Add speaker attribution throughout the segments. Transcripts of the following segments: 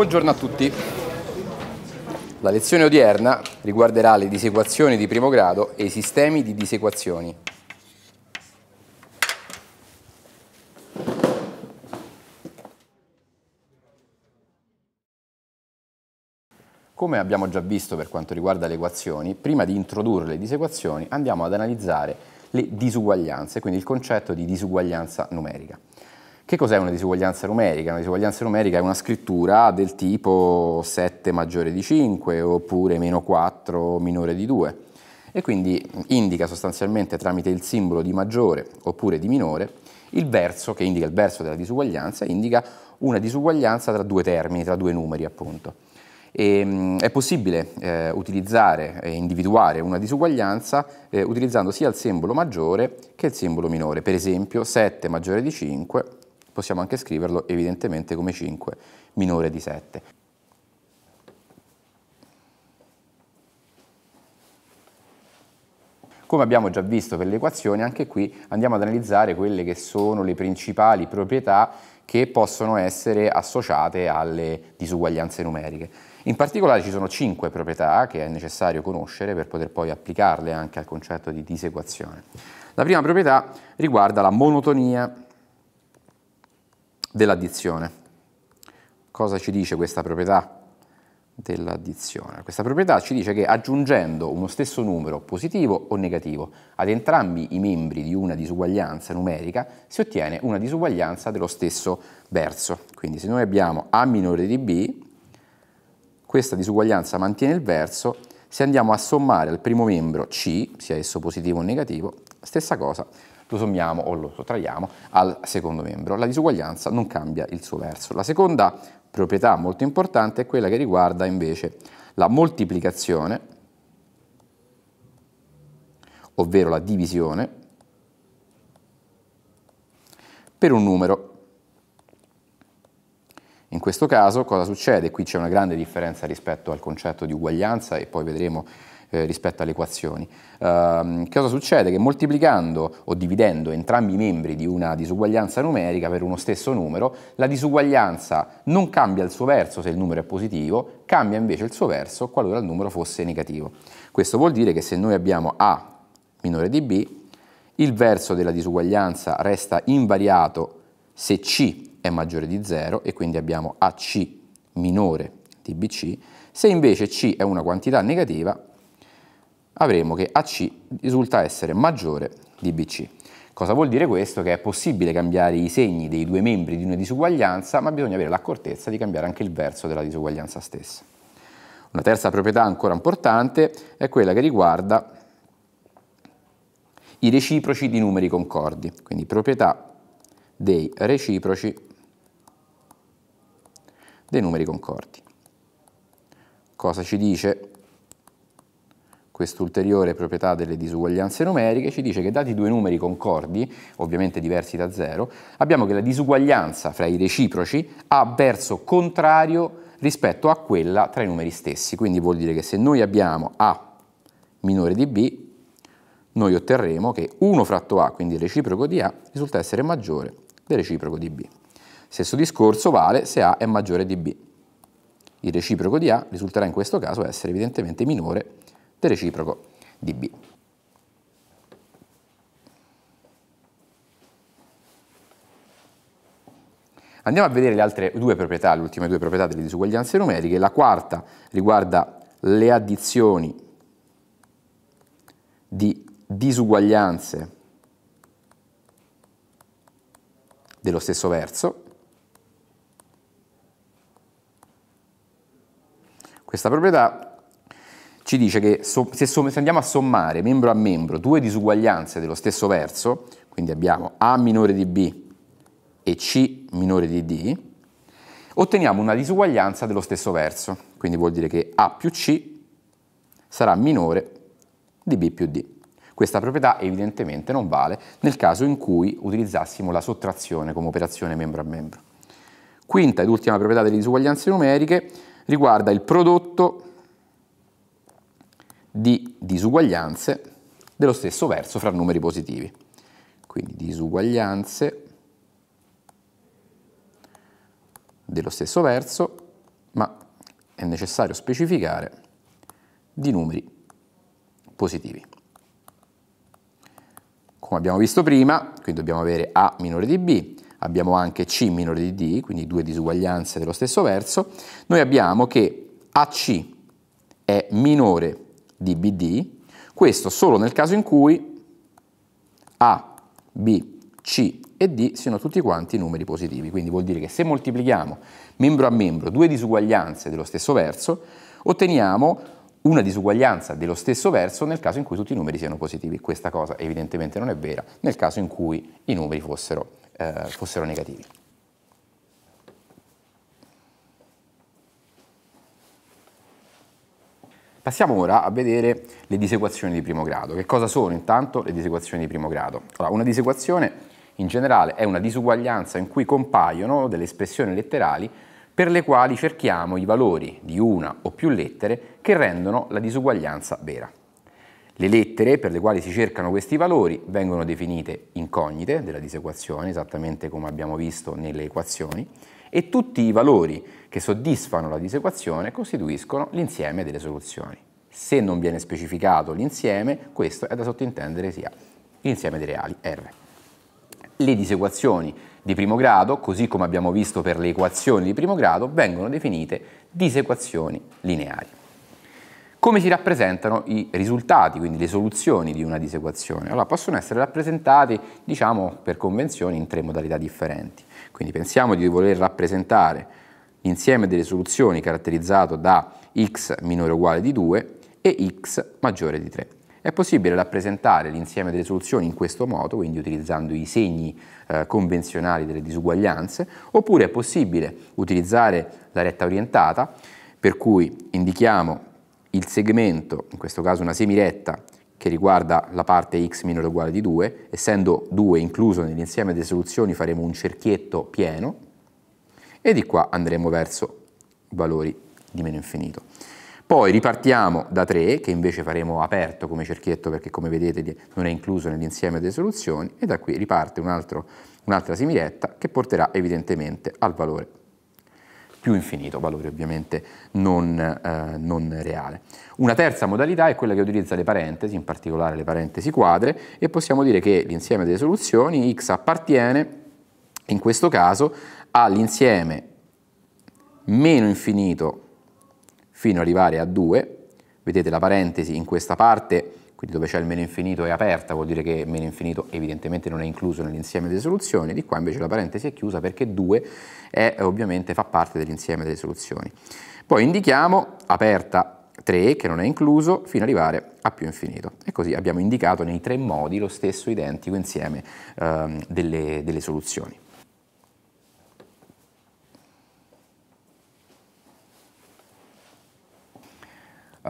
Speaker 1: Buongiorno a tutti. La lezione odierna riguarderà le disequazioni di primo grado e i sistemi di disequazioni. Come abbiamo già visto per quanto riguarda le equazioni, prima di introdurre le disequazioni andiamo ad analizzare le disuguaglianze, quindi il concetto di disuguaglianza numerica. Che cos'è una disuguaglianza numerica? Una disuguaglianza numerica è una scrittura del tipo 7 maggiore di 5 oppure meno 4 minore di 2 e quindi indica sostanzialmente tramite il simbolo di maggiore oppure di minore il verso che indica il verso della disuguaglianza indica una disuguaglianza tra due termini, tra due numeri appunto. E, ehm, è possibile eh, utilizzare e individuare una disuguaglianza eh, utilizzando sia il simbolo maggiore che il simbolo minore, per esempio 7 maggiore di 5 possiamo anche scriverlo evidentemente come 5 minore di 7. Come abbiamo già visto per le equazioni, anche qui andiamo ad analizzare quelle che sono le principali proprietà che possono essere associate alle disuguaglianze numeriche. In particolare ci sono cinque proprietà che è necessario conoscere per poter poi applicarle anche al concetto di disequazione. La prima proprietà riguarda la monotonia dell'addizione. Cosa ci dice questa proprietà dell'addizione? Questa proprietà ci dice che aggiungendo uno stesso numero positivo o negativo ad entrambi i membri di una disuguaglianza numerica si ottiene una disuguaglianza dello stesso verso. Quindi se noi abbiamo A minore di B, questa disuguaglianza mantiene il verso, se andiamo a sommare al primo membro C, sia esso positivo o negativo, stessa cosa, lo sommiamo o lo sottraiamo al secondo membro. La disuguaglianza non cambia il suo verso. La seconda proprietà molto importante è quella che riguarda invece la moltiplicazione, ovvero la divisione, per un numero. In questo caso cosa succede? Qui c'è una grande differenza rispetto al concetto di uguaglianza e poi vedremo eh, rispetto alle equazioni. Eh, cosa succede? Che moltiplicando o dividendo entrambi i membri di una disuguaglianza numerica per uno stesso numero, la disuguaglianza non cambia il suo verso se il numero è positivo, cambia invece il suo verso qualora il numero fosse negativo. Questo vuol dire che se noi abbiamo A minore di B, il verso della disuguaglianza resta invariato se C è maggiore di 0 e quindi abbiamo AC minore di BC, se invece C è una quantità negativa, avremo che AC risulta essere maggiore di BC. Cosa vuol dire questo? Che è possibile cambiare i segni dei due membri di una disuguaglianza, ma bisogna avere l'accortezza di cambiare anche il verso della disuguaglianza stessa. Una terza proprietà ancora importante è quella che riguarda i reciproci di numeri concordi, quindi proprietà dei reciproci dei numeri concordi. Cosa ci dice quest'ulteriore proprietà delle disuguaglianze numeriche ci dice che dati due numeri concordi, ovviamente diversi da zero, abbiamo che la disuguaglianza fra i reciproci ha verso contrario rispetto a quella tra i numeri stessi. Quindi vuol dire che se noi abbiamo A minore di B, noi otterremo che 1 fratto A, quindi il reciproco di A, risulta essere maggiore del reciproco di B. Stesso discorso vale se A è maggiore di B. Il reciproco di A risulterà in questo caso essere evidentemente minore di B reciproco di B. Andiamo a vedere le altre due proprietà, le ultime due proprietà delle disuguaglianze numeriche. La quarta riguarda le addizioni di disuguaglianze dello stesso verso. Questa proprietà ci dice che se, so, se andiamo a sommare membro a membro due disuguaglianze dello stesso verso, quindi abbiamo A minore di B e C minore di D, otteniamo una disuguaglianza dello stesso verso, quindi vuol dire che A più C sarà minore di B più D. Questa proprietà evidentemente non vale nel caso in cui utilizzassimo la sottrazione come operazione membro a membro. Quinta ed ultima proprietà delle disuguaglianze numeriche riguarda il prodotto di disuguaglianze dello stesso verso fra numeri positivi. Quindi disuguaglianze dello stesso verso, ma è necessario specificare di numeri positivi. Come abbiamo visto prima, quindi dobbiamo avere A minore di B, abbiamo anche C minore di D, quindi due disuguaglianze dello stesso verso, noi abbiamo che AC è minore di di BD, questo solo nel caso in cui A, B, C e D siano tutti quanti numeri positivi, quindi vuol dire che se moltiplichiamo membro a membro due disuguaglianze dello stesso verso, otteniamo una disuguaglianza dello stesso verso nel caso in cui tutti i numeri siano positivi. Questa cosa evidentemente non è vera nel caso in cui i numeri fossero, eh, fossero negativi. Passiamo ora a vedere le disequazioni di primo grado. Che cosa sono intanto le disequazioni di primo grado? Allora, una disequazione in generale è una disuguaglianza in cui compaiono delle espressioni letterali per le quali cerchiamo i valori di una o più lettere che rendono la disuguaglianza vera. Le lettere per le quali si cercano questi valori vengono definite incognite della disequazione, esattamente come abbiamo visto nelle equazioni, e tutti i valori che soddisfano la disequazione costituiscono l'insieme delle soluzioni. Se non viene specificato l'insieme, questo è da sottintendere sia l'insieme dei reali R. Le disequazioni di primo grado, così come abbiamo visto per le equazioni di primo grado, vengono definite disequazioni lineari. Come si rappresentano i risultati, quindi le soluzioni di una disequazione? Allora, possono essere rappresentati, diciamo, per convenzione in tre modalità differenti. Quindi pensiamo di voler rappresentare l'insieme delle soluzioni caratterizzato da x minore o uguale di 2 e x maggiore di 3. È possibile rappresentare l'insieme delle soluzioni in questo modo, quindi utilizzando i segni eh, convenzionali delle disuguaglianze, oppure è possibile utilizzare la retta orientata, per cui indichiamo il segmento, in questo caso una semiretta, che riguarda la parte x minore o uguale di 2, essendo 2 incluso nell'insieme delle soluzioni faremo un cerchietto pieno e di qua andremo verso valori di meno infinito. Poi ripartiamo da 3, che invece faremo aperto come cerchietto perché come vedete non è incluso nell'insieme delle soluzioni, e da qui riparte un'altra un similetta che porterà evidentemente al valore più infinito, valore ovviamente non, eh, non, reale. Una terza modalità è quella che utilizza le parentesi, in particolare le parentesi quadre, e possiamo dire che l'insieme delle soluzioni x appartiene, in questo caso, all'insieme meno infinito fino ad arrivare a 2, vedete la parentesi in questa parte quindi dove c'è il meno infinito è aperta, vuol dire che meno infinito evidentemente non è incluso nell'insieme delle soluzioni, di qua invece la parentesi è chiusa perché 2 è, ovviamente fa parte dell'insieme delle soluzioni. Poi indichiamo aperta 3 che non è incluso fino ad arrivare a più infinito e così abbiamo indicato nei tre modi lo stesso identico insieme ehm, delle, delle soluzioni.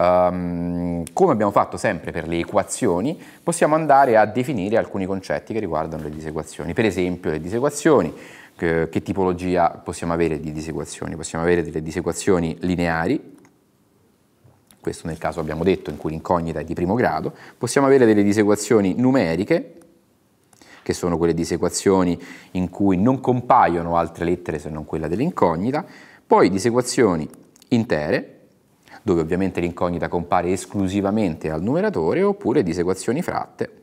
Speaker 1: Um, come abbiamo fatto sempre per le equazioni, possiamo andare a definire alcuni concetti che riguardano le disequazioni. Per esempio le disequazioni, che, che tipologia possiamo avere di disequazioni? Possiamo avere delle disequazioni lineari, questo nel caso abbiamo detto in cui l'incognita è di primo grado, possiamo avere delle disequazioni numeriche, che sono quelle disequazioni in cui non compaiono altre lettere se non quella dell'incognita, poi disequazioni intere, dove ovviamente l'incognita compare esclusivamente al numeratore, oppure disequazioni fratte,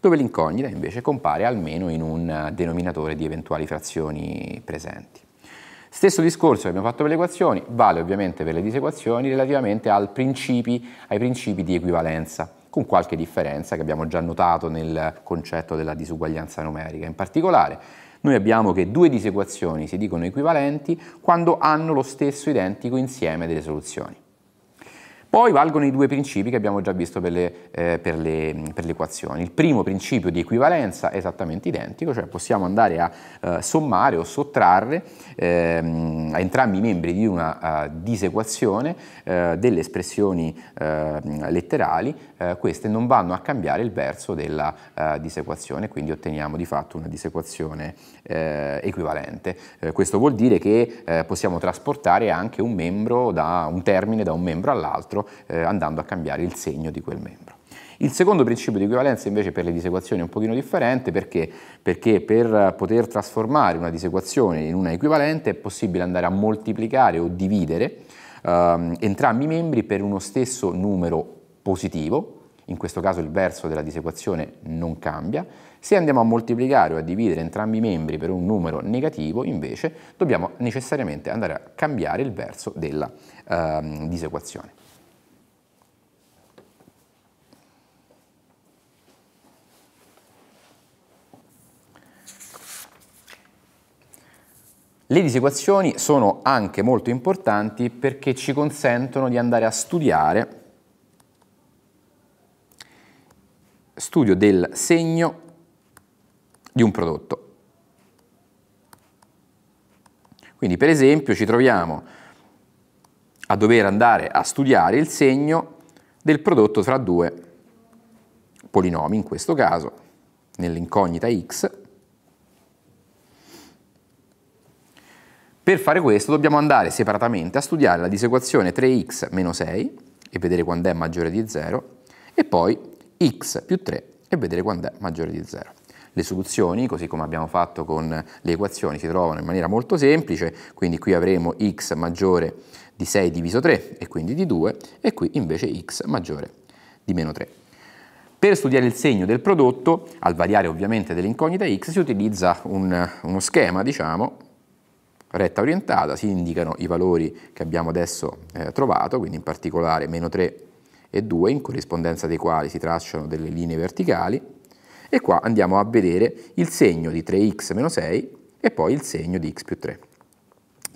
Speaker 1: dove l'incognita invece compare almeno in un eh, denominatore di eventuali frazioni presenti. Stesso discorso che abbiamo fatto per le equazioni vale ovviamente per le disequazioni relativamente principi, ai principi di equivalenza, con qualche differenza che abbiamo già notato nel concetto della disuguaglianza numerica. In particolare, noi abbiamo che due disequazioni si dicono equivalenti quando hanno lo stesso identico insieme delle soluzioni. Poi valgono i due principi che abbiamo già visto per le, eh, per, le, per le, equazioni. Il primo principio di equivalenza è esattamente identico, cioè possiamo andare a eh, sommare o sottrarre eh, a entrambi i membri di una uh, disequazione eh, delle espressioni ehm, letterali, eh, queste non vanno a cambiare il verso della uh, disequazione, quindi otteniamo di fatto una disequazione equivalente. questo vuol dire che possiamo trasportare anche un membro da un termine da un membro all'altro eh, andando a cambiare il segno di quel membro. Il secondo principio di equivalenza invece per le disequazioni è un pochino differente perché, perché per poter trasformare una disequazione in una equivalente è possibile andare a moltiplicare o dividere ehm, entrambi i membri per uno stesso numero positivo, in questo caso il verso della disequazione non cambia, se andiamo a moltiplicare o a dividere entrambi i membri per un numero negativo, invece, dobbiamo necessariamente andare a cambiare il verso della ehm, disequazione. Le disequazioni sono anche molto importanti perché ci consentono di andare a studiare studio del segno di un prodotto. Quindi per esempio ci troviamo a dover andare a studiare il segno del prodotto tra due polinomi, in questo caso nell'incognita x, Per fare questo dobbiamo andare separatamente a studiare la disequazione 3x-6 e vedere quando è maggiore di 0 e poi x più 3 e vedere quando è maggiore di 0. Le soluzioni, così come abbiamo fatto con le equazioni, si trovano in maniera molto semplice, quindi qui avremo x maggiore di 6 diviso 3 e quindi di 2 e qui invece x maggiore di meno 3. Per studiare il segno del prodotto, al variare ovviamente dell'incognita x, si utilizza un, uno schema, diciamo, retta orientata, si indicano i valori che abbiamo adesso eh, trovato, quindi in particolare meno 3 e 2, in corrispondenza dei quali si tracciano delle linee verticali, e qua andiamo a vedere il segno di 3x meno 6 e poi il segno di x più 3.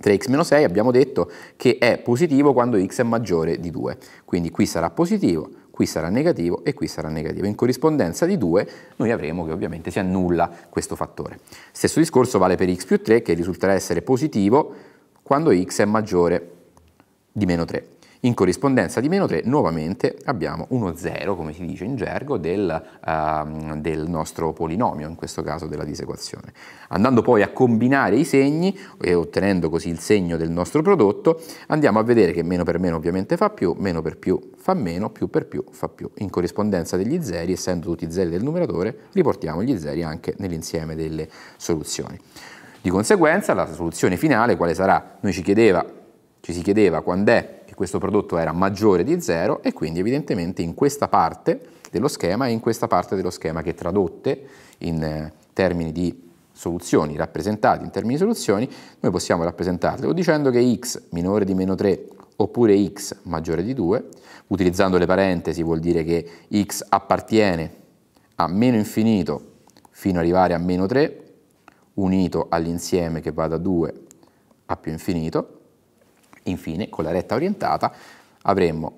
Speaker 1: 3x meno 6 abbiamo detto che è positivo quando x è maggiore di 2, quindi qui sarà positivo, qui sarà negativo e qui sarà negativo. In corrispondenza di 2 noi avremo che ovviamente si annulla questo fattore. Stesso discorso vale per x più 3 che risulterà essere positivo quando x è maggiore di meno 3. In corrispondenza di meno 3 nuovamente abbiamo uno 0, come si dice in gergo, del, uh, del, nostro polinomio, in questo caso della disequazione. Andando poi a combinare i segni e ottenendo così il segno del nostro prodotto, andiamo a vedere che meno per meno ovviamente fa più, meno per più fa meno, più per più fa più. In corrispondenza degli zeri, essendo tutti zeri del numeratore, riportiamo gli zeri anche nell'insieme delle soluzioni. Di conseguenza la soluzione finale quale sarà? Noi ci chiedeva ci si chiedeva quando è che questo prodotto era maggiore di 0 e quindi evidentemente in questa parte dello schema e in questa parte dello schema che tradotte in eh, termini di soluzioni, rappresentate in termini di soluzioni, noi possiamo rappresentarle o dicendo che x minore di meno 3 oppure x maggiore di 2, utilizzando le parentesi vuol dire che x appartiene a meno infinito fino ad arrivare a meno 3, unito all'insieme che va da 2 a più infinito, Infine, con la retta orientata avremmo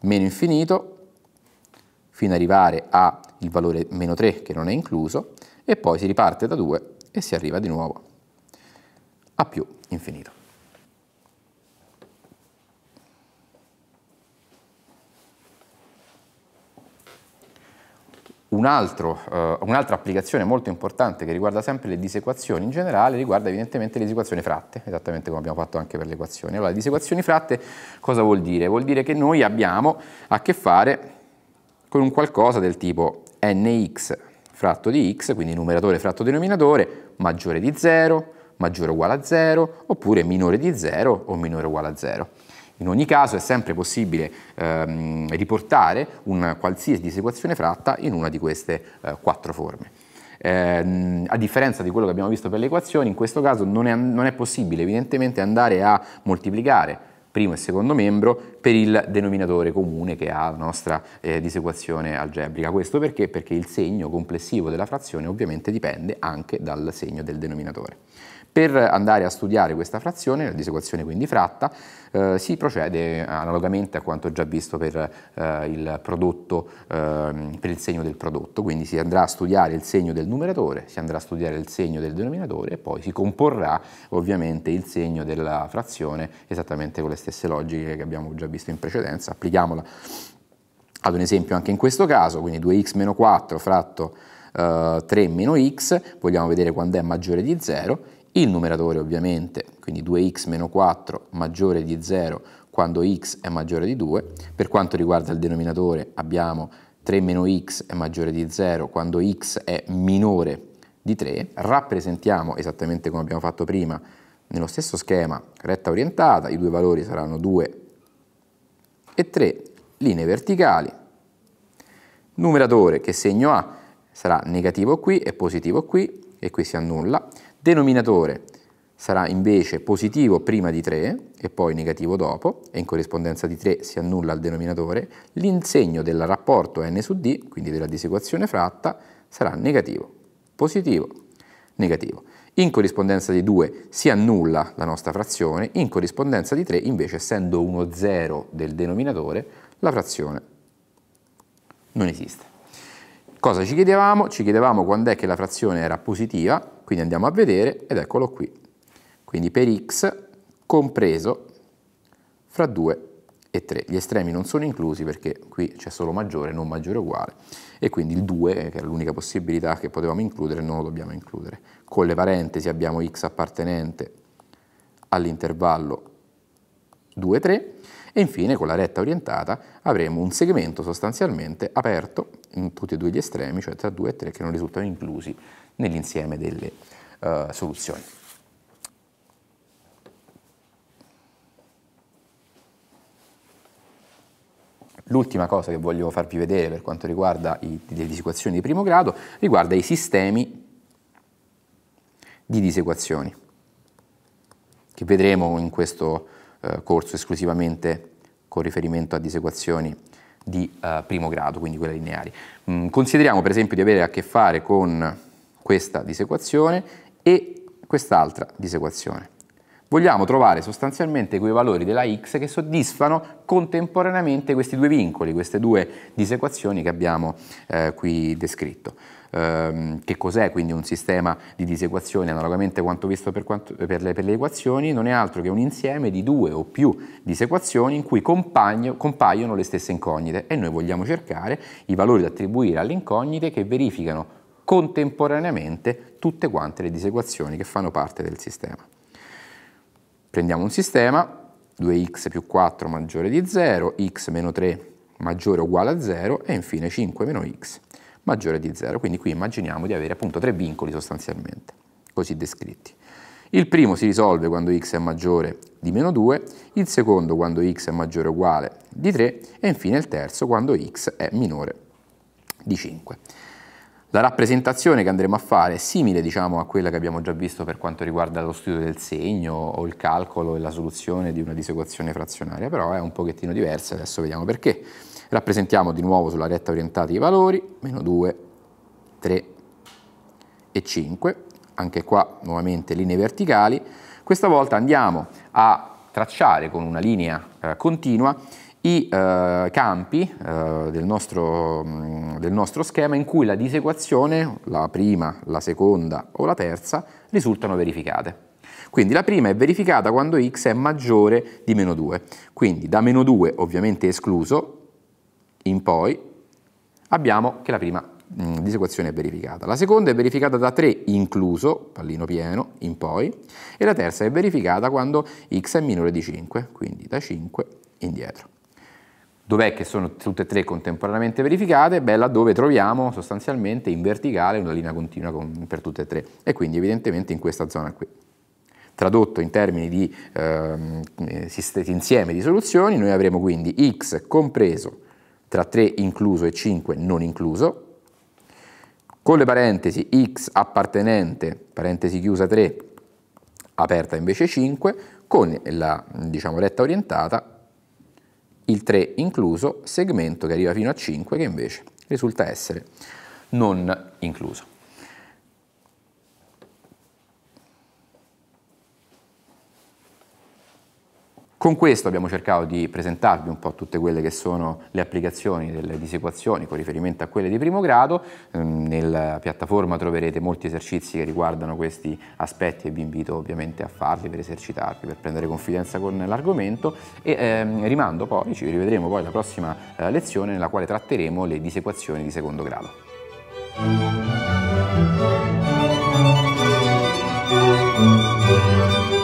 Speaker 1: meno infinito fino ad arrivare al valore meno 3 che non è incluso e poi si riparte da 2 e si arriva di nuovo a più infinito. Un altro, eh, un'altra applicazione molto importante che riguarda sempre le disequazioni in generale riguarda evidentemente le disequazioni fratte, esattamente come abbiamo fatto anche per le equazioni. Allora, disequazioni fratte cosa vuol dire? Vuol dire che noi abbiamo a che fare con un qualcosa del tipo nx fratto di x, quindi numeratore fratto denominatore, maggiore di 0, maggiore o uguale a 0, oppure minore di 0 o minore o uguale a 0. In ogni caso è sempre possibile ehm, riportare una qualsiasi disequazione fratta in una di queste eh, quattro forme. Eh, a differenza di quello che abbiamo visto per le equazioni, in questo caso non è, non è possibile evidentemente andare a moltiplicare primo e secondo membro per il denominatore comune che ha la nostra eh, disequazione algebrica. Questo perché? Perché il segno complessivo della frazione ovviamente dipende anche dal segno del denominatore. Per andare a studiare questa frazione, la disequazione quindi fratta, eh, si procede analogamente a quanto già visto per, eh, il prodotto, eh, per il segno del prodotto, quindi si andrà a studiare il segno del numeratore, si andrà a studiare il segno del denominatore e poi si comporrà ovviamente il segno della frazione esattamente con le stesse logiche che abbiamo già visto in precedenza. Applichiamola ad un esempio anche in questo caso, quindi 2x meno 4 fratto Uh, eh, 3 meno x, vogliamo vedere quando è maggiore di 0, il numeratore ovviamente, quindi 2x meno 4 maggiore di 0 quando x è maggiore di 2, per quanto riguarda il denominatore abbiamo 3 meno x è maggiore di 0 quando x è minore di 3, rappresentiamo esattamente come abbiamo fatto prima nello stesso schema retta orientata, i due valori saranno 2 e 3, linee verticali, numeratore che segno A sarà negativo qui e positivo qui e qui si annulla, Denominatore sarà invece positivo prima di 3 e poi negativo dopo, e in corrispondenza di 3 si annulla il denominatore, l'insegno del rapporto n su d, quindi della disequazione fratta, sarà negativo, positivo, negativo. In corrispondenza di 2 si annulla la nostra frazione, in corrispondenza di 3 invece, essendo uno 0 del denominatore, la frazione non esiste. Cosa ci chiedevamo? Ci chiedevamo quando è che la frazione era positiva, quindi andiamo a vedere ed eccolo qui. Quindi per x compreso fra 2 e 3. Gli estremi non sono inclusi perché qui c'è solo maggiore, non maggiore uguale e quindi il 2, eh, che era l'unica possibilità che potevamo includere, non lo dobbiamo includere. Con le parentesi abbiamo x appartenente all'intervallo 2, 3 e infine con la retta orientata avremo un segmento sostanzialmente aperto in tutti e due gli estremi, cioè tra 2 e 3, che non risultano inclusi nell'insieme delle uh, soluzioni. L'ultima cosa che voglio farvi vedere per quanto riguarda i, le disequazioni di primo grado riguarda i sistemi di disequazioni, che vedremo in questo uh, corso esclusivamente con riferimento a disequazioni di uh, primo grado, quindi quelle lineari. Mm, consideriamo per esempio di avere a che fare con questa disequazione e quest'altra disequazione. Vogliamo trovare sostanzialmente quei valori della x che soddisfano contemporaneamente questi due vincoli, queste due disequazioni che abbiamo eh, qui descritto ehm, che cos'è quindi un sistema di disequazioni analogamente a quanto visto per, quanto, per, le, per, le, equazioni, non è altro che un insieme di due o più disequazioni in cui compagno, compaiono le stesse incognite e noi vogliamo cercare i valori da attribuire alle incognite che verificano contemporaneamente tutte quante le disequazioni che fanno parte del sistema. Prendiamo un sistema, 2x più 4 maggiore di 0, x meno 3 maggiore o uguale a 0 e infine 5 meno x maggiore di 0. Quindi qui immaginiamo di avere appunto tre vincoli sostanzialmente, così descritti. Il primo si risolve quando x è maggiore di meno 2, il secondo quando x è maggiore o uguale di 3 e infine il terzo quando x è minore di 5. La rappresentazione che andremo a fare è simile diciamo, a quella che abbiamo già visto per quanto riguarda lo studio del segno o il calcolo e la soluzione di una disequazione frazionaria, però è un pochettino diversa, adesso vediamo perché. Rappresentiamo di nuovo sulla retta orientata i valori, meno 2, 3 e 5, anche qua nuovamente linee verticali. Questa volta andiamo a tracciare con una linea eh, continua i eh, campi eh, del, nostro, mm, del, nostro, schema in cui la disequazione, la prima, la seconda o la terza, risultano verificate. Quindi la prima è verificata quando x è maggiore di meno 2, quindi da meno 2 ovviamente escluso in poi abbiamo che la prima mh, mm, disequazione è verificata. La seconda è verificata da 3 incluso, pallino pieno, in poi, e la terza è verificata quando x è minore di 5, quindi da 5 indietro. Dov'è che sono tutte e tre contemporaneamente verificate? Beh, laddove troviamo sostanzialmente in verticale una linea continua con, per tutte e tre, e quindi evidentemente in questa zona qui. Tradotto in termini di ehm, eh, insieme di soluzioni, noi avremo quindi x compreso tra 3 incluso e 5 non incluso, con le parentesi x appartenente, parentesi chiusa 3, aperta invece 5, con la diciamo, retta orientata il 3 incluso, segmento che arriva fino a 5 che invece risulta essere non incluso. Con questo abbiamo cercato di presentarvi un po' tutte quelle che sono le applicazioni delle disequazioni con riferimento a quelle di primo grado. Ehm, nella piattaforma troverete molti esercizi che riguardano questi aspetti e vi invito ovviamente a farli per esercitarvi, per prendere confidenza con l'argomento e ehm, rimando poi, ci rivedremo poi alla prossima eh, lezione nella quale tratteremo le disequazioni di secondo grado.